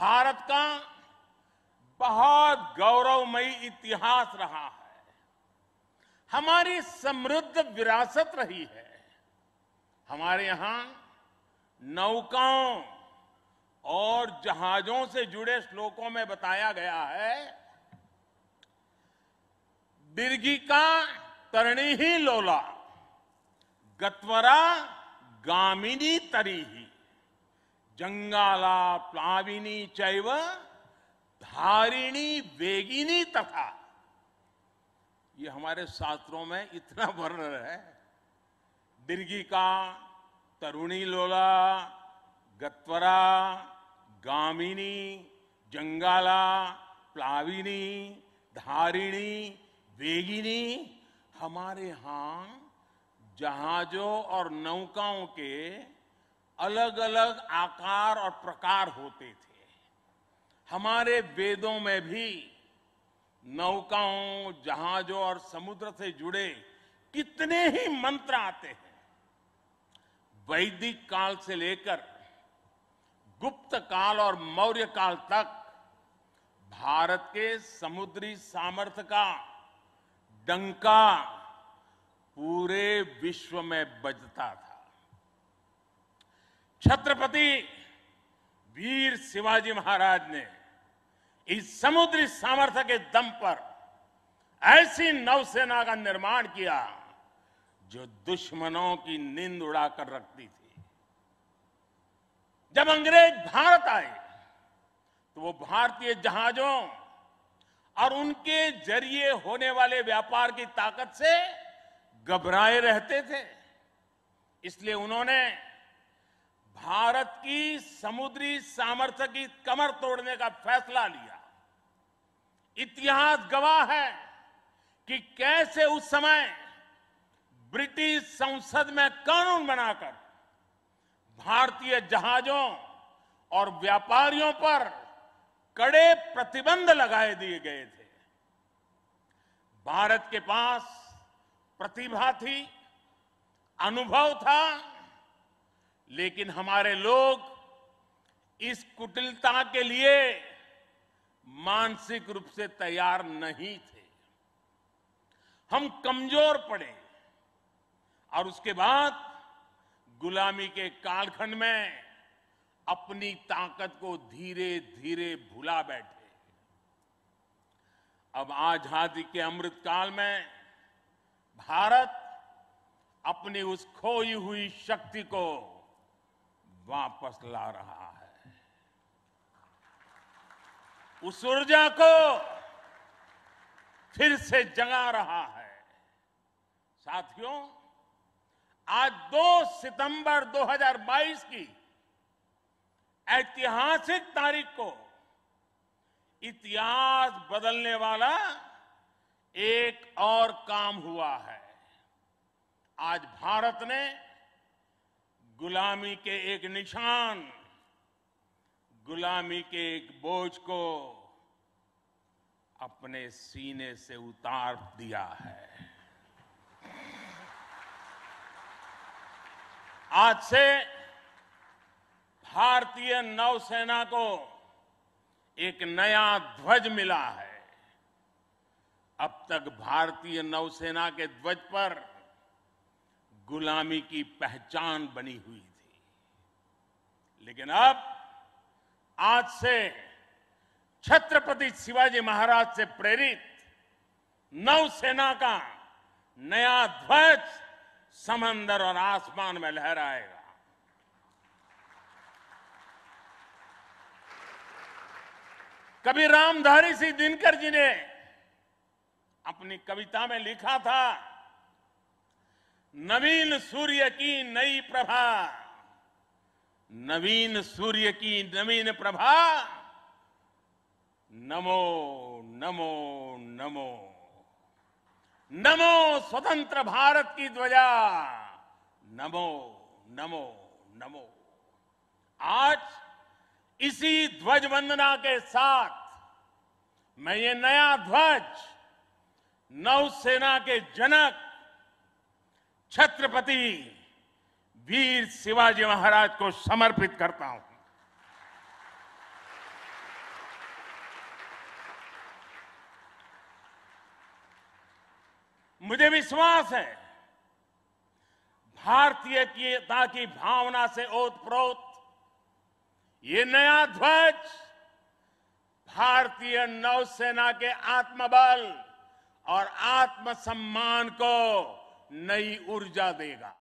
भारत का बहुत गौरवमयी इतिहास रहा है हमारी समृद्ध विरासत रही है हमारे यहां नौकाओं और जहाजों से जुड़े श्लोकों में बताया गया है बिरगी का तरणी ही लोला गतवरा गामिनी तरी ही जंगाला प्लाविनी चैव धारिणी वेगिनी तथा ये हमारे शास्त्रों में इतना वर्णन है दीर्घिका तरुणी लोला गत्वरा गामिनी जंगाला प्लाविनी धारिणी वेगिनी हमारे यहां जहाजों और नौकाओं के अलग अलग आकार और प्रकार होते थे हमारे वेदों में भी नौकाओं जहाजों और समुद्र से जुड़े कितने ही मंत्र आते हैं वैदिक काल से लेकर गुप्त काल और मौर्य काल तक भारत के समुद्री सामर्थ्य का डंका पूरे विश्व में बजता था छत्रपति वीर शिवाजी महाराज ने इस समुद्री सामर्थ्य के दम पर ऐसी नौसेना का निर्माण किया जो दुश्मनों की नींद उड़ाकर रखती थी जब अंग्रेज भारत आए तो वो भारतीय जहाजों और उनके जरिए होने वाले व्यापार की ताकत से घबराए रहते थे इसलिए उन्होंने भारत की समुद्री सामर्थ्य की कमर तोड़ने का फैसला लिया इतिहास गवाह है कि कैसे उस समय ब्रिटिश संसद में कानून बनाकर भारतीय जहाजों और व्यापारियों पर कड़े प्रतिबंध लगाए दिए गए थे भारत के पास प्रतिभा थी अनुभव था लेकिन हमारे लोग इस कुटिलता के लिए मानसिक रूप से तैयार नहीं थे हम कमजोर पड़े और उसके बाद गुलामी के कालखंड में अपनी ताकत को धीरे धीरे भुला बैठे अब आजादी के अमृत काल में भारत अपनी उस खोई हुई शक्ति को वापस ला रहा है उस ऊर्जा को फिर से जगा रहा है साथियों आज 2 सितंबर 2022 की ऐतिहासिक तारीख को इतिहास बदलने वाला एक और काम हुआ है आज भारत ने गुलामी के एक निशान गुलामी के एक बोझ को अपने सीने से उतार दिया है आज से भारतीय नौसेना को एक नया ध्वज मिला है अब तक भारतीय नौसेना के ध्वज पर गुलामी की पहचान बनी हुई थी लेकिन अब आज से छत्रपति शिवाजी महाराज से प्रेरित नौसेना का नया ध्वज समंदर और आसमान में लहराएगा कभी रामधारी सिंह दिनकर जी ने अपनी कविता में लिखा था नवीन सूर्य की नई प्रभा नवीन सूर्य की नवीन प्रभा नमो नमो नमो नमो स्वतंत्र भारत की ध्वजा नमो नमो नमो आज इसी ध्वज वंदना के साथ मैं ये नया ध्वज नौसेना के जनक छत्रपति वीर शिवाजी महाराज को समर्पित करता हूं मुझे विश्वास है भारतीयता की भावना से ओतप्रोत ये नया ध्वज भारतीय नौसेना के आत्मबल और आत्मसम्मान को नई ऊर्जा देगा